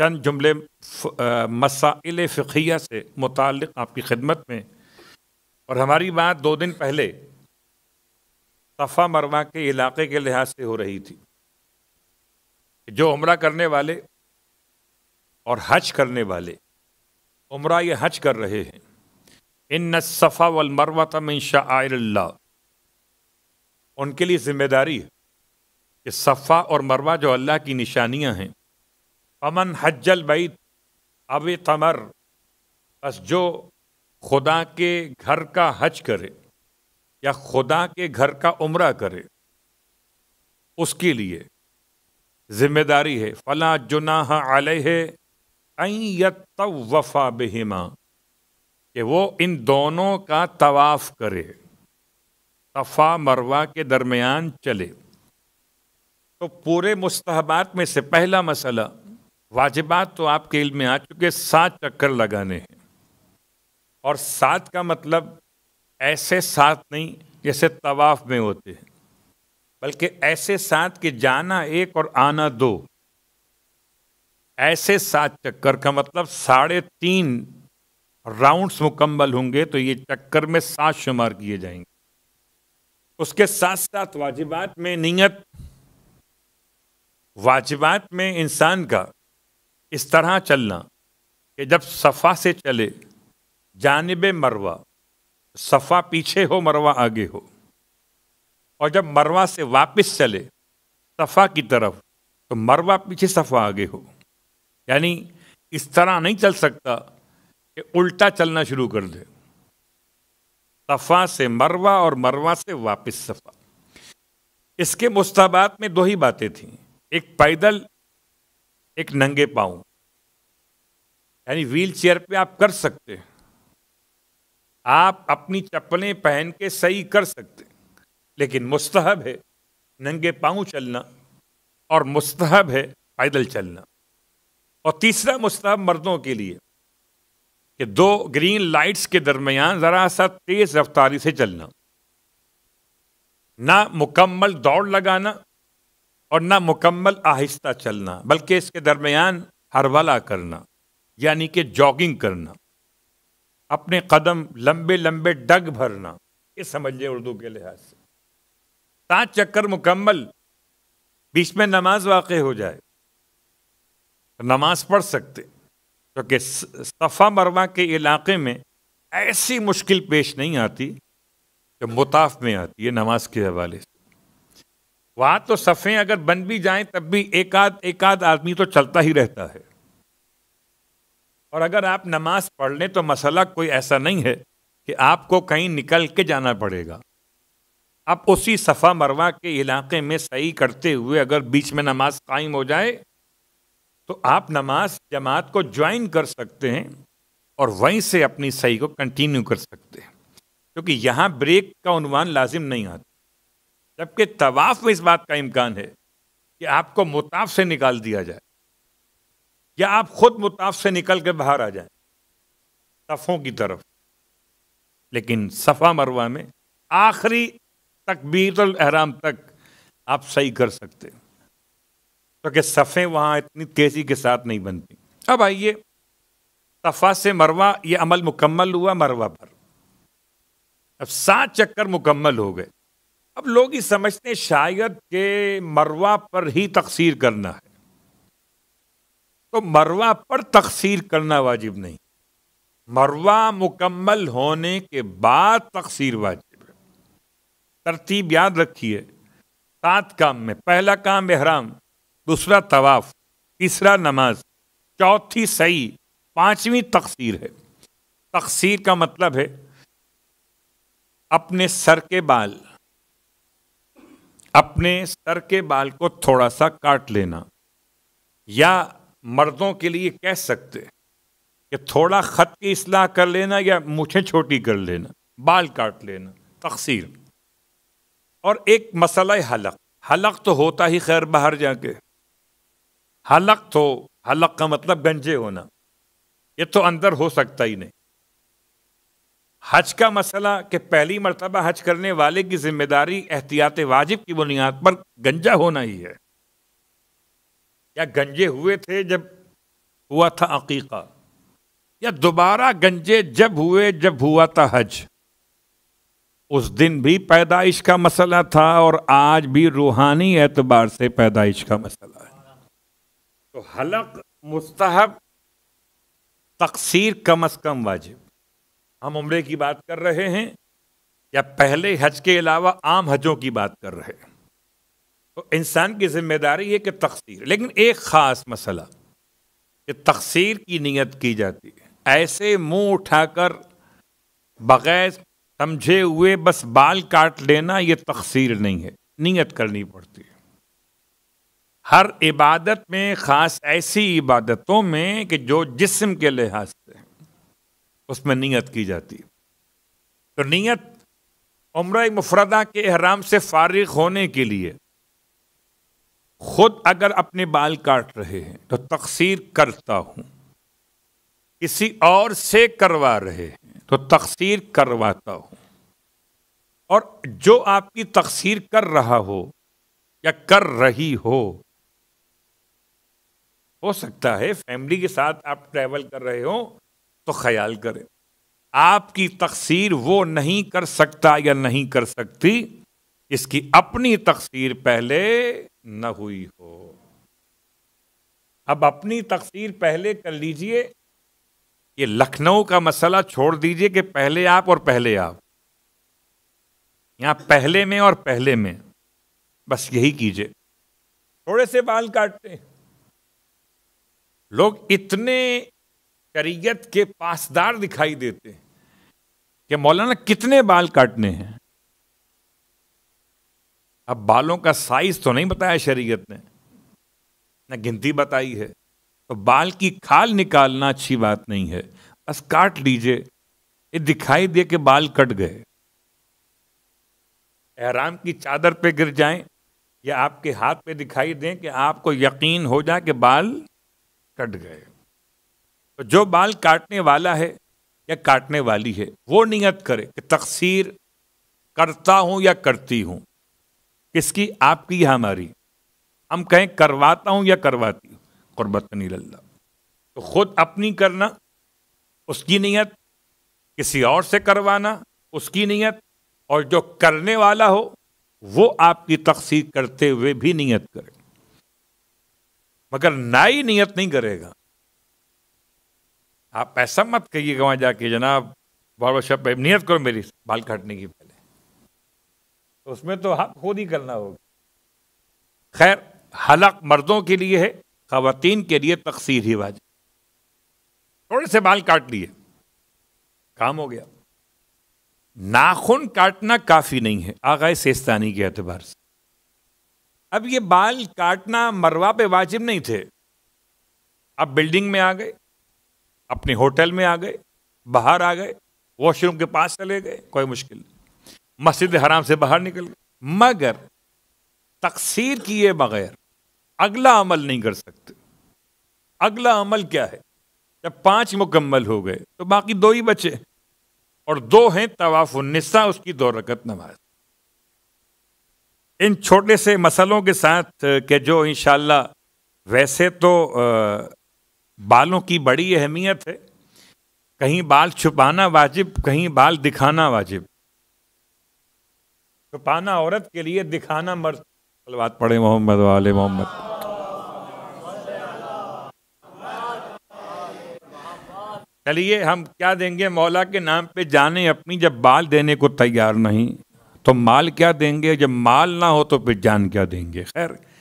चंद जुमले मसाइल फ़िया से मुतल आपकी खिदमत में और हमारी बात दो दिन पहले सफ़ा मरवा के इलाके के लिहाज से हो रही थी जो उम्र करने वाले और हज करने वाले उम्र ये हज कर रहे हैं इन न सफ़ा वलमरवा तम शाह उनके लिए ज़िम्मेदारी है कि सफ़ा और मरवा जो अल्लाह की निशानियां हैं अमन हज्जल बैत अब तमर बस जो खुदा के घर का हज करे या खुदा के घर का उम्र करे उसके लिए जिम्मेदारी है फला जुनाह अलह वफ़ा बहिमा कि वो इन दोनों का तवाफ़ करे तफा मरवा के दरमियान चले तो पूरे मुस्तबात में से पहला मसला वाजिबात तो आपके इल में आ चुके सात चक्कर लगाने हैं और सात का मतलब ऐसे सात नहीं जैसे तवाफ में होते हैं बल्कि ऐसे सात के जाना एक और आना दो ऐसे सात चक्कर का मतलब साढ़े तीन राउंड्स मुकम्मल होंगे तो ये चक्कर में सात शुमार किए जाएंगे उसके साथ साथ वाजिबात में नीयत वाजिबात में इंसान का इस तरह चलना कि जब सफ़ा से चले जानब मरवा सफ़ा पीछे हो मरवा आगे हो और जब मरवा से वापस चले सफ़ा की तरफ तो मरवा पीछे सफ़ा आगे हो यानी इस तरह नहीं चल सकता कि उल्टा चलना शुरू कर दे सफ़ा से मरवा और मरवा से वापस सफ़ा इसके मुस्तबात में दो ही बातें थीं एक पैदल एक नंगे पाँव यानी व्हील चेयर पे आप कर सकते हैं आप अपनी चप्पलें पहन के सही कर सकते लेकिन मुस्तहब है नंगे पाँव चलना और मुस्तहब है पैदल चलना और तीसरा मुस्तहब मर्दों के लिए कि दो ग्रीन लाइट्स के दरमियान ज़रा सा तेज़ रफ्तारी से चलना ना मुकम्मल दौड़ लगाना और ना मुकम्मल आहिस्ता चलना बल्कि इसके दरमियान हरवला करना यानी कि जॉगिंग करना अपने कदम लंबे लंबे डग भरना ये समझिए उर्दू के लिहाज से सात चक्कर मुकम्मल बीच में नमाज वाक़ हो जाए तो नमाज पढ़ सकते क्योंकि तो सफ़ा मरवा के इलाके में ऐसी मुश्किल पेश नहीं आती जो मुताफ में आती है नमाज के हवाले से वहां तो सफ़े अगर बन भी जाएं तब भी एक आध एक आध आदमी तो चलता ही रहता है और अगर आप नमाज पढ़ लें तो मसला कोई ऐसा नहीं है कि आपको कहीं निकल के जाना पड़ेगा आप उसी सफ़ा मरवा के इलाके में सही करते हुए अगर बीच में नमाज कायम हो जाए तो आप नमाज जमात को ज्वाइन कर सकते हैं और वहीं से अपनी सही को कंटिन्यू कर सकते हैं क्योंकि यहाँ ब्रेक का उनवान लाजिम नहीं आता जबकि तवाफ में इस बात का इम्कान है कि आपको मुताफ से निकाल दिया जाए या आप खुद मुताफ से निकल के बाहर आ जाए सफ़ों की तरफ लेकिन सफ़ा मरवा में आखिरी तकबीरल अहराम तक आप सही कर सकते क्योंकि तो कि सफ़ें वहाँ इतनी तेज़ी के साथ नहीं बनती अब आइए सफ़ा से मरवा ये अमल मुकम्मल हुआ मरवा पर अब सात चक्कर मुकम्मल हो गए अब लोग ही समझते शायद के मरवा पर ही तकसीर करना है तो मरवा पर तकसीर करना वाजिब नहीं मरवा मुकम्मल होने के बाद तकसीर वाजिब है तरतीब याद रखिए सात काम में पहला काम एहराम दूसरा तवाफ़ तीसरा नमाज चौथी सही पांचवी तकसीर है तकसीर का मतलब है अपने सर के बाल अपने सर के बाल को थोड़ा सा काट लेना या मर्दों के लिए कह सकते कि थोड़ा ख़त की असलाह कर लेना या मुझे छोटी कर लेना बाल काट लेना तकसीर और एक मसला है हलक हलक तो होता ही खैर बाहर जाके हलक तो हलक का मतलब गंजे होना ये तो अंदर हो सकता ही नहीं हज का मसला कि पहली मरतबा हज करने वाले की जिम्मेदारी एहतियात वाजिब की बुनियाद पर गंजा होना ही है या गंजे हुए थे जब हुआ था अकीका या दोबारा गंजे जब हुए जब हुआ था हज उस दिन भी पैदाइश का मसला था और आज भी रूहानी एतबार से पैदाइश का मसला है तो हलक मुस्तहब तकसीर कम अज कम वाजिब हम उम्रे की बात कर रहे हैं या पहले हज के अलावा आम हजों की बात कर रहे हैं तो इंसान की जिम्मेदारी है कि तकसीर लेकिन एक ख़ास मसला कि तकसीर की नीयत की जाती है ऐसे मुंह उठाकर बगैर समझे हुए बस बाल काट लेना ये तकसीर नहीं है नीयत करनी पड़ती है हर इबादत में ख़ास ऐसी इबादतों में कि जो जिस्म के लिहाज उसमें नीयत की जाती है तो नीयत उम्र मुफरदा के अहराम से फारिग होने के लिए खुद अगर अपने बाल काट रहे हैं तो तकसीर करता हूं किसी और से करवा रहे हैं तो तकसीर करवाता हूं और जो आपकी तकसीर कर रहा हो या कर रही हो हो सकता है फैमिली के साथ आप ट्रैवल कर रहे हो तो ख्याल करें आपकी तकसीर वो नहीं कर सकता या नहीं कर सकती इसकी अपनी तकसीर पहले न हुई हो अब अपनी तकसीर पहले कर लीजिए ये लखनऊ का मसला छोड़ दीजिए कि पहले आप और पहले आप यहां पहले में और पहले में बस यही कीजिए थोड़े से बाल काटते लोग इतने शरीयत के पासदार दिखाई देते हैं कि मौलाना कितने बाल काटने हैं अब बालों का साइज तो नहीं बताया शरीयत ने न गिनती बताई है तो बाल की खाल निकालना अच्छी बात नहीं है बस काट लीजिए ये दिखाई दे के बाल कट गए एहराम की चादर पे गिर जाएं या आपके हाथ पे दिखाई दें कि आपको यकीन हो जाए कि बाल कट गए तो जो बाल काटने वाला है या काटने वाली है वो नियत करे कि तकसीर करता हूं या करती हूं किसकी आपकी या हमारी हम कहें करवाता हूं या करवाती हूं कुर्बतनी अल्लाह तो खुद अपनी करना उसकी नीयत किसी और से करवाना उसकी नीयत और जो करने वाला हो वो आपकी तकसीर करते हुए भी नीयत करे मगर नाई नीयत नहीं करेगा आप ऐसा मत कहिएगा वहाँ जाके जनाब बार्बर शॉप पर नियत करो मेरी बाल काटने की पहले तो उसमें तो आप खुद ही करना होगा खैर हलक मर्दों के लिए है खातन के लिए तकसीर ही वाजिब थोड़े से बाल काट लिए काम हो गया नाखून काटना काफ़ी नहीं है आगा सेस्तानी के अतबार से अब ये बाल काटना मरवा पे वाजिब नहीं थे अब बिल्डिंग में आ गए अपने होटल में आ गए बाहर आ गए वॉशरूम के पास चले गए कोई मुश्किल नहीं मस्जिद हराम से बाहर निकल गए मगर तकसीर किए बगैर अगला अमल नहीं कर सकते अगला अमल क्या है जब पांच मुकम्मल हो गए तो बाकी दो ही बचे और दो हैं तवाफ़ निस्सा उसकी दो रकत नमाज इन छोटे से मसलों के साथ के जो इन वैसे तो आ, बालों की बड़ी अहमियत है कहीं बाल छुपाना वाजिब कहीं बाल दिखाना वाजिब छुपाना औरत के लिए दिखाना मर्द सलवात पड़े मोहम्मद वाले मोहम्मद चलिए हम क्या देंगे मौला के नाम पे जाने अपनी जब बाल देने को तैयार नहीं तो माल क्या देंगे जब माल ना हो तो फिर जान क्या देंगे खैर